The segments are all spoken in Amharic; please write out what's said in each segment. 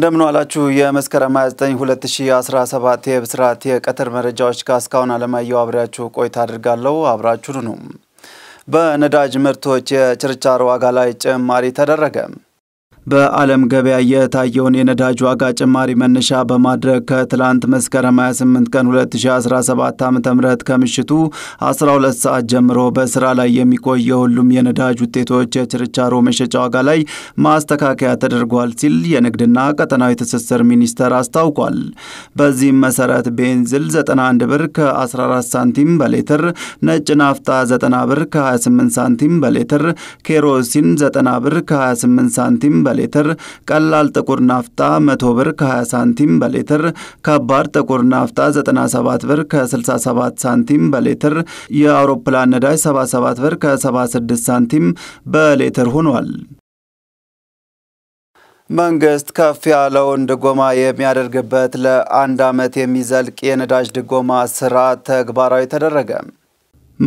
እንደምን ዋላችሁ። የመስከረም 29 2017 የብስራት የቀትር መረጃዎች ጋር እስካሁን አለማየሁ አብሬያችሁ ቆይታ አድርጋለሁ። አብራችሁ ኑ። በነዳጅ ምርቶች የችርቻሮ ዋጋ ላይ ጭማሪ ተደረገ። በዓለም ገበያ የታየውን የነዳጅ ዋጋ ጭማሪ መነሻ በማድረግ ከትላንት መስከረም 28 ቀን 2017 ዓ ም ከምሽቱ 12 ሰዓት ጀምሮ በስራ ላይ የሚቆይ የሁሉም የነዳጅ ውጤቶች የችርቻሮ መሸጫ ዋጋ ላይ ማስተካከያ ተደርጓል ሲል የንግድና ቀጠናዊ ትስስር ሚኒስቴር አስታውቋል። በዚህም መሰረት ቤንዝል 91 ብር ከ14 ሳንቲም በሌትር፣ ነጭ ናፍጣ 90 ብር ከ28 ሳንቲም በሌትር፣ ኬሮሲን 90 ብር ከ28 ሳንቲም በሌትር በሌተር፣ ቀላል ጥቁር ናፍጣ 100 ብር ከ20 ሳንቲም በሌተር፣ ከባድ ጥቁር ናፍጣ 97 ብር ከ67 ሳንቲም በሌተር፣ የአውሮፕላን ነዳጅ 77 ብር ከ76 ሳንቲም በሌተር ሆኗል። መንግስት ከፍ ያለውን ድጎማ የሚያደርግበት ለአንድ ዓመት የሚዘልቅ የነዳጅ ድጎማ ስራ ተግባራዊ ተደረገ።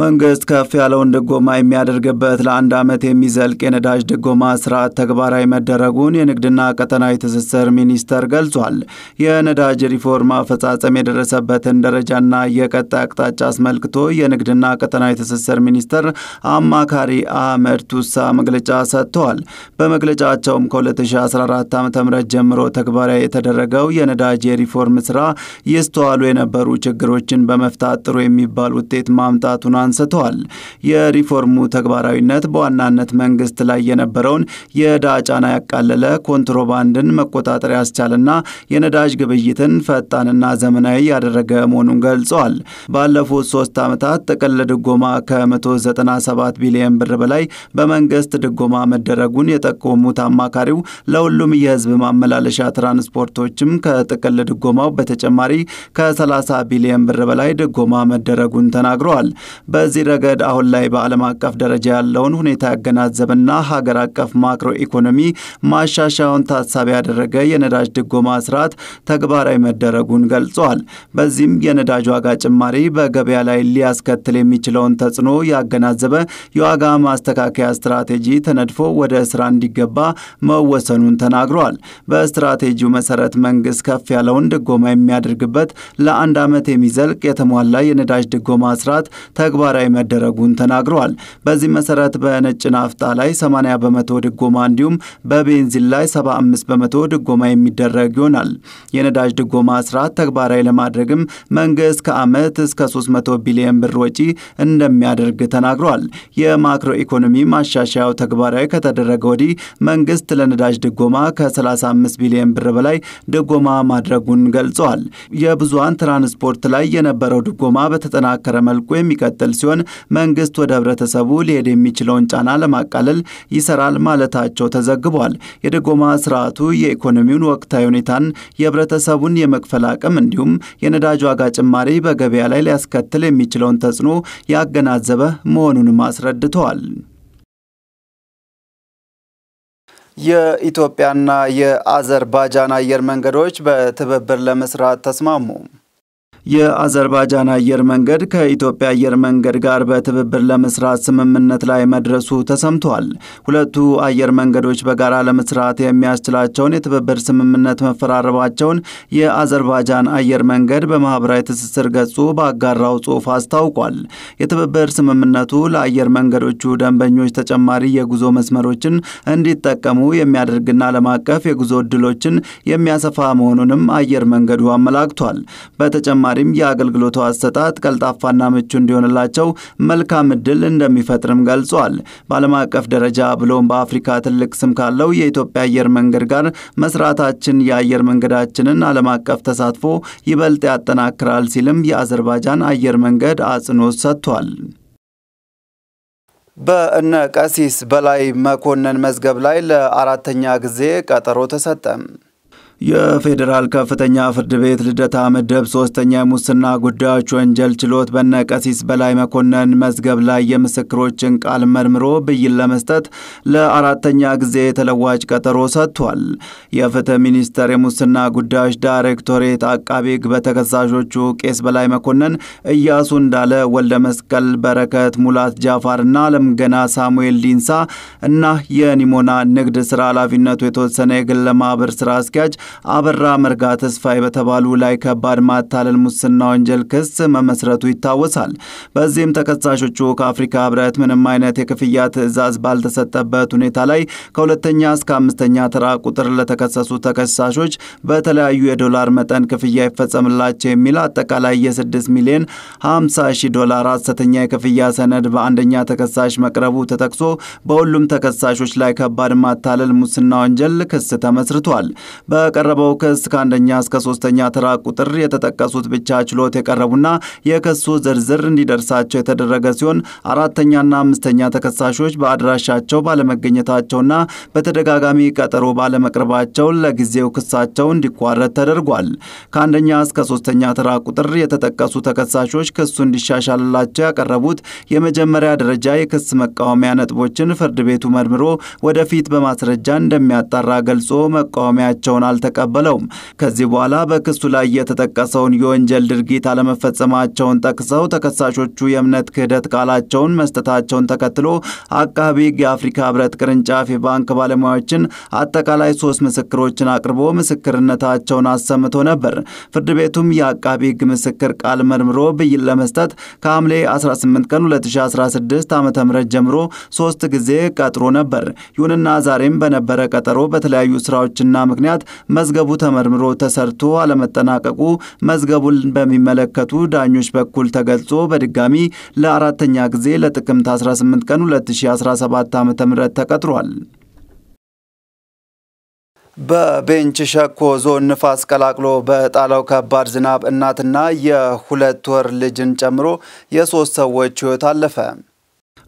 መንግስት ከፍ ያለውን ድጎማ የሚያደርግበት ለአንድ ዓመት የሚዘልቅ የነዳጅ ድጎማ ስርዓት ተግባራዊ መደረጉን የንግድና ቀጠናዊ ትስስር ሚኒስቴር ገልጿል። የነዳጅ ሪፎርም አፈጻጸም የደረሰበትን ደረጃና የቀጣይ አቅጣጫ አስመልክቶ የንግድና ቀጠናዊ ትስስር ሚኒስቴር አማካሪ አህመድ ቱሳ መግለጫ ሰጥተዋል። በመግለጫቸውም ከ2014 ዓ ም ጀምሮ ተግባራዊ የተደረገው የነዳጅ የሪፎርም ስራ ይስተዋሉ የነበሩ ችግሮችን በመፍታት ጥሩ የሚባል ውጤት ማምጣቱን አንስተዋል። የሪፎርሙ ተግባራዊነት በዋናነት መንግስት ላይ የነበረውን የዕዳ ጫና ያቃለለ፣ ኮንትሮባንድን መቆጣጠር ያስቻለና የነዳጅ ግብይትን ፈጣንና ዘመናዊ ያደረገ መሆኑን ገልጸዋል። ባለፉት ሶስት ዓመታት ጥቅል ድጎማ ከ197 ቢሊዮን ብር በላይ በመንግስት ድጎማ መደረጉን የጠቆሙት አማካሪው ለሁሉም የህዝብ ማመላለሻ ትራንስፖርቶችም ከጥቅል ድጎማው በተጨማሪ ከ30 ቢሊዮን ብር በላይ ድጎማ መደረጉን ተናግረዋል። በዚህ ረገድ አሁን ላይ በዓለም አቀፍ ደረጃ ያለውን ሁኔታ ያገናዘበና ሀገር አቀፍ ማክሮ ኢኮኖሚ ማሻሻያውን ታሳቢ ያደረገ የነዳጅ ድጎማ ስርዓት ተግባራዊ መደረጉን ገልጿል። በዚህም የነዳጅ ዋጋ ጭማሪ በገበያ ላይ ሊያስከትል የሚችለውን ተጽዕኖ ያገናዘበ የዋጋ ማስተካከያ ስትራቴጂ ተነድፎ ወደ ስራ እንዲገባ መወሰኑን ተናግሯል። በስትራቴጂው መሰረት መንግስት ከፍ ያለውን ድጎማ የሚያደርግበት ለአንድ ዓመት የሚዘልቅ የተሟላ የነዳጅ ድጎማ ስርዓት ተግባ ተግባራዊ መደረጉን ተናግረዋል። በዚህ መሰረት በነጭ ናፍጣ ላይ 80 በመቶ ድጎማ እንዲሁም በቤንዚን ላይ 75 በመቶ ድጎማ የሚደረግ ይሆናል። የነዳጅ ድጎማ ስርዓት ተግባራዊ ለማድረግም መንግስት ከአመት እስከ 300 ቢሊዮን ብር ወጪ እንደሚያደርግ ተናግረዋል። የማክሮ ኢኮኖሚ ማሻሻያው ተግባራዊ ከተደረገ ወዲህ መንግስት ለነዳጅ ድጎማ ከ35 ቢሊዮን ብር በላይ ድጎማ ማድረጉን ገልጸዋል። የብዙሃን ትራንስፖርት ላይ የነበረው ድጎማ በተጠናከረ መልኩ የሚቀጥል የሚያስከትል ሲሆን መንግስት ወደ ህብረተሰቡ ሊሄድ የሚችለውን ጫና ለማቃለል ይሰራል ማለታቸው ተዘግቧል። የድጎማ ስርዓቱ የኢኮኖሚውን ወቅታዊ ሁኔታን፣ የህብረተሰቡን የመክፈል አቅም እንዲሁም የነዳጅ ዋጋ ጭማሪ በገበያ ላይ ሊያስከትል የሚችለውን ተጽዕኖ ያገናዘበ መሆኑንም አስረድተዋል። የኢትዮጵያና የአዘርባጃን አየር መንገዶች በትብብር ለመስራት ተስማሙ። የአዘርባጃን አየር መንገድ ከኢትዮጵያ አየር መንገድ ጋር በትብብር ለመስራት ስምምነት ላይ መድረሱ ተሰምቷል። ሁለቱ አየር መንገዶች በጋራ ለመስራት የሚያስችላቸውን የትብብር ስምምነት መፈራረባቸውን የአዘርባጃን አየር መንገድ በማህበራዊ ትስስር ገጹ ባጋራው ጽሑፍ አስታውቋል። የትብብር ስምምነቱ ለአየር መንገዶቹ ደንበኞች ተጨማሪ የጉዞ መስመሮችን እንዲጠቀሙ የሚያደርግና ዓለም አቀፍ የጉዞ ዕድሎችን የሚያሰፋ መሆኑንም አየር መንገዱ አመላክቷል። በተጨማ በተጨማሪም የአገልግሎቱ አሰጣጥ ቀልጣፋና ምቹ እንዲሆንላቸው መልካም እድል እንደሚፈጥርም ገልጿል። በዓለም አቀፍ ደረጃ ብሎም በአፍሪካ ትልቅ ስም ካለው የኢትዮጵያ አየር መንገድ ጋር መስራታችን የአየር መንገዳችንን ዓለም አቀፍ ተሳትፎ ይበልጥ ያጠናክራል ሲልም የአዘርባጃን አየር መንገድ አጽንኦት ሰጥቷል። በእነ ቀሲስ በላይ መኮንን መዝገብ ላይ ለአራተኛ ጊዜ ቀጠሮ ተሰጠ። የፌዴራል ከፍተኛ ፍርድ ቤት ልደታ ምድብ ሶስተኛ የሙስና ጉዳዮች ወንጀል ችሎት በነቀሲስ በላይ መኮንን መዝገብ ላይ የምስክሮችን ቃል መርምሮ ብይን ለመስጠት ለአራተኛ ጊዜ የተለዋጭ ቀጠሮ ሰጥቷል። የፍትህ ሚኒስቴር የሙስና ጉዳዮች ዳይሬክቶሬት አቃቢ በተከሳሾቹ ቄስ በላይ መኮንን፣ እያሱ እንዳለ፣ ወልደ መስቀል በረከት፣ ሙላት ጃፋርና አለምገና ሳሙኤል ዲንሳ እና የኒሞና ንግድ ስራ ኃላፊነቱ የተወሰነ የግል ማህበር ስራ አስኪያጅ አበራ መርጋ ተስፋይ በተባሉ ላይ ከባድ ማታለል፣ ሙስና ወንጀል ክስ መመስረቱ ይታወሳል። በዚህም ተከሳሾቹ ከአፍሪካ ህብረት ምንም አይነት የክፍያ ትዕዛዝ ባልተሰጠበት ሁኔታ ላይ ከሁለተኛ እስከ አምስተኛ ተራ ቁጥር ለተከሰሱ ተከሳሾች በተለያዩ የዶላር መጠን ክፍያ ይፈጸምላቸው የሚል አጠቃላይ የ6 ሚሊዮን 50 ሺህ ዶላር ሐሰተኛ የክፍያ ሰነድ በአንደኛ ተከሳሽ መቅረቡ ተጠቅሶ በሁሉም ተከሳሾች ላይ ከባድ ማታለል፣ ሙስና ወንጀል ክስ ተመስርቷል። በቀረበው ክስ ከአንደኛ እስከ ሶስተኛ ተራ ቁጥር የተጠቀሱት ብቻ ችሎት የቀረቡና የክሱ ዝርዝር እንዲደርሳቸው የተደረገ ሲሆን አራተኛና አምስተኛ ተከሳሾች በአድራሻቸው ባለመገኘታቸውና በተደጋጋሚ ቀጠሮ ባለመቅረባቸው ለጊዜው ክሳቸው እንዲቋረጥ ተደርጓል። ከአንደኛ እስከ ሶስተኛ ተራ ቁጥር የተጠቀሱ ተከሳሾች ክሱ እንዲሻሻልላቸው ያቀረቡት የመጀመሪያ ደረጃ የክስ መቃወሚያ ነጥቦችን ፍርድ ቤቱ መርምሮ ወደፊት በማስረጃ እንደሚያጣራ ገልጾ መቃወሚያቸውን አልተ አልተቀበለውም። ከዚህ በኋላ በክሱ ላይ የተጠቀሰውን የወንጀል ድርጊት አለመፈጸማቸውን ጠቅሰው ተከሳሾቹ የእምነት ክህደት ቃላቸውን መስጠታቸውን ተከትሎ አቃቢ ሕግ የአፍሪካ ህብረት ቅርንጫፍ የባንክ ባለሙያዎችን አጠቃላይ ሶስት ምስክሮችን አቅርቦ ምስክርነታቸውን አሰምቶ ነበር። ፍርድ ቤቱም የአቃቢ ሕግ ምስክር ቃል መርምሮ ብይን ለመስጠት ከሐምሌ 18 ቀን 2016 ዓ ም ጀምሮ ሶስት ጊዜ ቀጥሮ ነበር። ይሁንና ዛሬም በነበረ ቀጠሮ በተለያዩ ስራዎችና ምክንያት መዝገቡ ተመርምሮ ተሰርቶ አለመጠናቀቁ መዝገቡን በሚመለከቱ ዳኞች በኩል ተገልጾ በድጋሚ ለአራተኛ ጊዜ ለጥቅምት 18 ቀን 2017 ዓ ም ተቀጥሯል። በቤንች ሸኮ ዞን ንፋስ ቀላቅሎ በጣለው ከባድ ዝናብ እናትና የሁለት ወር ልጅን ጨምሮ የሶስት ሰዎች ሕይወት አለፈ።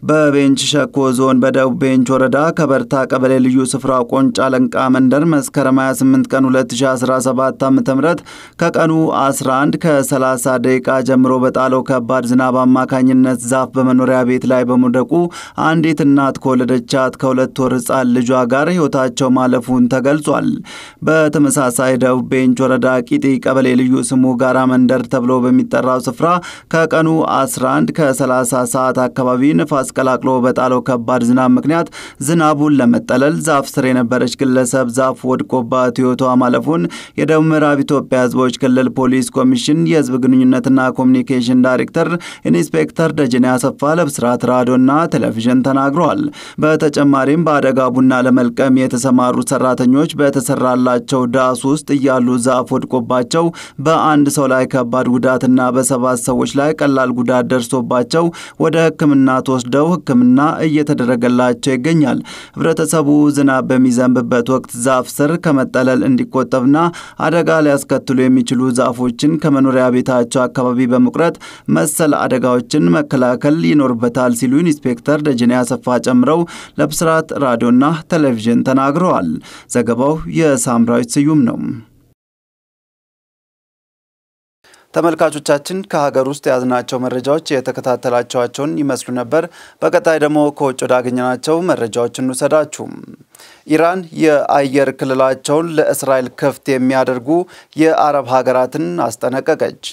በቤንች ሸኮ ዞን በደቡብ ቤንች ወረዳ ከበርታ ቀበሌ ልዩ ስፍራ ቆንጫ ለንቃ መንደር መስከረም 28 ቀን 2017 ዓ ም ከቀኑ 11 ከ30 ደቂቃ ጀምሮ በጣለው ከባድ ዝናብ አማካኝነት ዛፍ በመኖሪያ ቤት ላይ በመውደቁ አንዲት እናት ከወለደቻት ከሁለት ወር ህፃን ልጇ ጋር ህይወታቸው ማለፉን ተገልጿል። በተመሳሳይ ደቡብ ቤንች ወረዳ ቂጢ ቀበሌ ልዩ ስሙ ጋራ መንደር ተብሎ በሚጠራው ስፍራ ከቀኑ 11 ከ30 ሰዓት አካባቢ ንፋስ ቀላቅሎ በጣለው ከባድ ዝናብ ምክንያት ዝናቡን ለመጠለል ዛፍ ስር የነበረች ግለሰብ ዛፍ ወድቆባት ሕይወቷ ማለፉን የደቡብ ምዕራብ ኢትዮጵያ ህዝቦች ክልል ፖሊስ ኮሚሽን የህዝብ ግንኙነትና ኮሚኒኬሽን ዳይሬክተር ኢንስፔክተር ደጀኔ አሰፋ ለብስራት ራዲዮና ቴሌቪዥን ተናግረዋል። በተጨማሪም በአደጋ ቡና ለመልቀም የተሰማሩ ሰራተኞች በተሰራላቸው ዳስ ውስጥ እያሉ ዛፍ ወድቆባቸው በአንድ ሰው ላይ ከባድ ጉዳትና በሰባት ሰዎች ላይ ቀላል ጉዳት ደርሶባቸው ወደ ህክምና ተወስደው ተከታትለው ሕክምና እየተደረገላቸው ይገኛል። ህብረተሰቡ ዝናብ በሚዘንብበት ወቅት ዛፍ ስር ከመጠለል እንዲቆጠብና አደጋ ሊያስከትሉ የሚችሉ ዛፎችን ከመኖሪያ ቤታቸው አካባቢ በመቁረጥ መሰል አደጋዎችን መከላከል ይኖርበታል ሲሉ ኢንስፔክተር ደጀኔ አሰፋ ጨምረው ለብስራት ራዲዮና ቴሌቪዥን ተናግረዋል። ዘገባው የሳምራዊት ስዩም ነው። ተመልካቾቻችን ከሀገር ውስጥ የያዝናቸው መረጃዎች የተከታተላቸዋቸውን ይመስሉ ነበር። በቀጣይ ደግሞ ከውጭ ወዳገኘናቸው መረጃዎች እንውሰዳችሁ። ኢራን የአየር ክልላቸውን ለእስራኤል ክፍት የሚያደርጉ የአረብ ሀገራትን አስጠነቀቀች።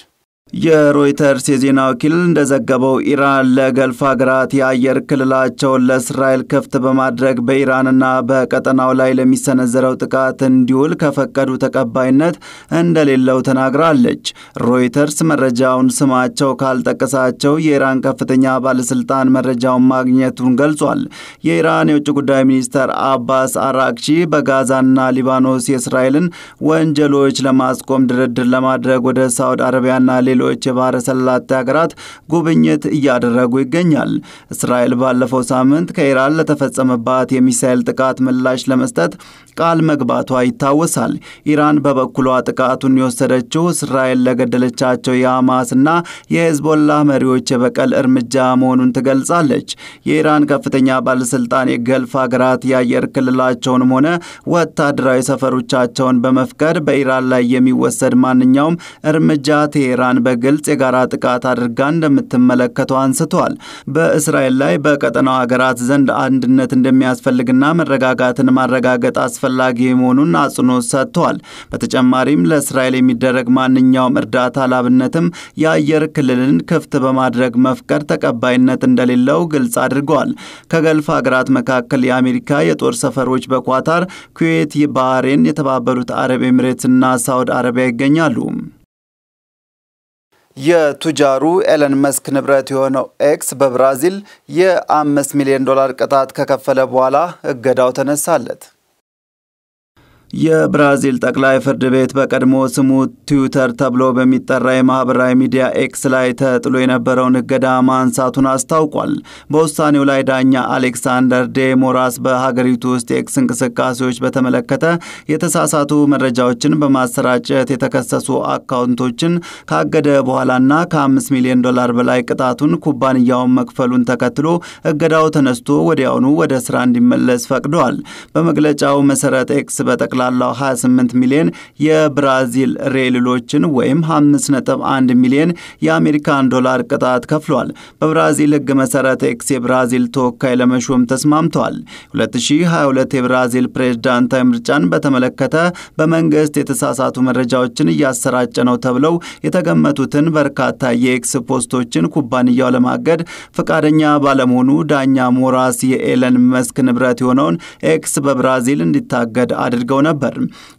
የሮይተርስ የዜና ወኪል እንደዘገበው ኢራን ለገልፍ ሀገራት የአየር ክልላቸውን ለእስራኤል ክፍት በማድረግ በኢራንና በቀጠናው ላይ ለሚሰነዘረው ጥቃት እንዲውል ከፈቀዱ ተቀባይነት እንደሌለው ተናግራለች። ሮይተርስ መረጃውን ስማቸው ካልጠቀሳቸው የኢራን ከፍተኛ ባለስልጣን መረጃውን ማግኘቱን ገልጿል። የኢራን የውጭ ጉዳይ ሚኒስተር አባስ አራክሺ በጋዛና ሊባኖስ የእስራኤልን ወንጀሎች ለማስቆም ድርድር ለማድረግ ወደ ሳውዲ አረቢያና ሌሎች የባህረ ሰላጤ ሀገራት ጉብኝት እያደረጉ ይገኛል። እስራኤል ባለፈው ሳምንት ከኢራን ለተፈጸመባት የሚሳኤል ጥቃት ምላሽ ለመስጠት ቃል መግባቷ ይታወሳል። ኢራን በበኩሏ ጥቃቱን የወሰደችው እስራኤል ለገደለቻቸው የሐማስና የሄዝቦላ መሪዎች የበቀል እርምጃ መሆኑን ትገልጻለች። የኢራን ከፍተኛ ባለስልጣን የገልፍ ሀገራት የአየር ክልላቸውንም ሆነ ወታደራዊ ሰፈሮቻቸውን በመፍቀድ በኢራን ላይ የሚወሰድ ማንኛውም እርምጃ ቴሄራን በግልጽ የጋራ ጥቃት አድርጋ እንደምትመለከተው አንስተዋል። በእስራኤል ላይ በቀጠናው ሀገራት ዘንድ አንድነት እንደሚያስፈልግና መረጋጋትን ማረጋገጥ አስፈላጊ መሆኑን አጽንኦት ሰጥተዋል። በተጨማሪም ለእስራኤል የሚደረግ ማንኛውም እርዳታ ላብነትም የአየር ክልልን ክፍት በማድረግ መፍቀድ ተቀባይነት እንደሌለው ግልጽ አድርገዋል። ከገልፍ ሀገራት መካከል የአሜሪካ የጦር ሰፈሮች በኳታር፣ ኩዌት፣ ባህሬን፣ የተባበሩት አረብ ኤሚሬትስና ሳውድ አረቢያ ይገኛሉ። የቱጃሩ ኤለን መስክ ንብረት የሆነው ኤክስ በብራዚል የአምስት ሚሊዮን ዶላር ቅጣት ከከፈለ በኋላ እገዳው ተነሳለት። የብራዚል ጠቅላይ ፍርድ ቤት በቀድሞ ስሙ ትዊተር ተብሎ በሚጠራ የማህበራዊ ሚዲያ ኤክስ ላይ ተጥሎ የነበረውን እገዳ ማንሳቱን አስታውቋል። በውሳኔው ላይ ዳኛ አሌክሳንደር ዴ ሞራስ በሀገሪቱ ውስጥ የኤክስ እንቅስቃሴዎች በተመለከተ የተሳሳቱ መረጃዎችን በማሰራጨት የተከሰሱ አካውንቶችን ካገደ በኋላና ከ5 ሚሊዮን ዶላር በላይ ቅጣቱን ኩባንያውን መክፈሉን ተከትሎ እገዳው ተነስቶ ወዲያውኑ ወደ ስራ እንዲመለስ ፈቅደዋል። በመግለጫው መሰረት ኤክስ በጠቅላ ጠቅላላው 28 ሚሊዮን የብራዚል ሬልሎችን ወይም 5.1 ሚሊዮን የአሜሪካን ዶላር ቅጣት ከፍሏል። በብራዚል ህግ መሠረት ኤክስ የብራዚል ተወካይ ለመሾም ተስማምተዋል። 2022 የብራዚል ፕሬዝዳንታዊ ምርጫን በተመለከተ በመንግስት የተሳሳቱ መረጃዎችን እያሰራጨ ነው ተብለው የተገመቱትን በርካታ የኤክስ ፖስቶችን ኩባንያው ለማገድ ፈቃደኛ ባለመሆኑ ዳኛ ሞራስ የኤለን መስክ ንብረት የሆነውን ኤክስ በብራዚል እንዲታገድ አድርገው ነበር። ነበር።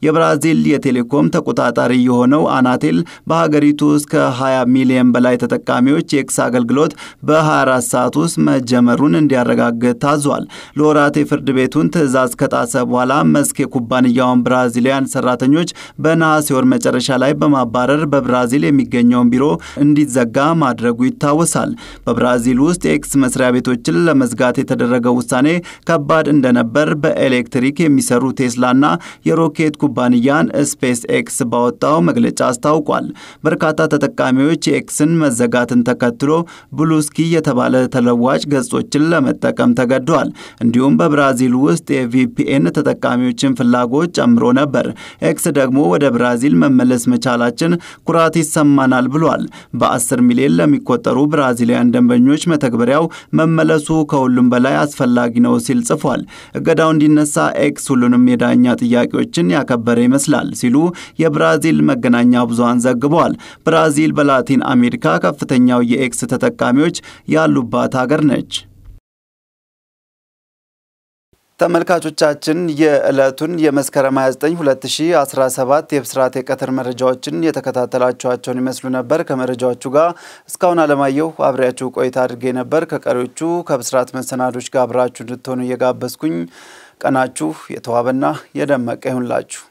የብራዚል የቴሌኮም ተቆጣጣሪ የሆነው አናቴል በሀገሪቱ ውስጥ ከ20 ሚሊዮን በላይ ተጠቃሚዎች የኤክስ አገልግሎት በ24 ሰዓት ውስጥ መጀመሩን እንዲያረጋግጥ ታዟል። ለወራት የፍርድ ቤቱን ትዕዛዝ ከጣሰ በኋላ መስክ የኩባንያውን ብራዚሊያን ሰራተኞች በነሐሴ ወር መጨረሻ ላይ በማባረር በብራዚል የሚገኘውን ቢሮ እንዲዘጋ ማድረጉ ይታወሳል። በብራዚል ውስጥ የኤክስ መስሪያ ቤቶችን ለመዝጋት የተደረገው ውሳኔ ከባድ እንደነበር በኤሌክትሪክ የሚሰሩ ቴስላና የሮኬት ኩባንያን ስፔስ ኤክስ ባወጣው መግለጫ አስታውቋል። በርካታ ተጠቃሚዎች የኤክስን መዘጋትን ተከትሎ ብሉስኪ የተባለ ተለዋጭ ገጾችን ለመጠቀም ተገደዋል። እንዲሁም በብራዚል ውስጥ የቪፒኤን ተጠቃሚዎችን ፍላጎት ጨምሮ ነበር። ኤክስ ደግሞ ወደ ብራዚል መመለስ መቻላችን ኩራት ይሰማናል ብሏል። በ10 ሚሊዮን ለሚቆጠሩ ብራዚሊያን ደንበኞች መተግበሪያው መመለሱ ከሁሉም በላይ አስፈላጊ ነው ሲል ጽፏል። እገዳው እንዲነሳ ኤክስ ሁሉንም የዳኛ ጥያቄ ጥያቄዎችን ያከበረ ይመስላል ሲሉ የብራዚል መገናኛ ብዙኃን ዘግበዋል። ብራዚል በላቲን አሜሪካ ከፍተኛው የኤክስ ተጠቃሚዎች ያሉባት ሀገር ነች። ተመልካቾቻችን የዕለቱን የመስከረም 29 2017 የብስራት የቀትር መረጃዎችን የተከታተላችኋቸውን ይመስሉ ነበር። ከመረጃዎቹ ጋር እስካሁን አለማየሁ አብሬያችሁ ቆይታ አድርጌ ነበር። ከቀሪዎቹ ከብስራት መሰናዶች ጋር አብራችሁ እንድትሆኑ እየጋበዝኩኝ ቀናችሁ የተዋበና የደመቀ ይሁንላችሁ።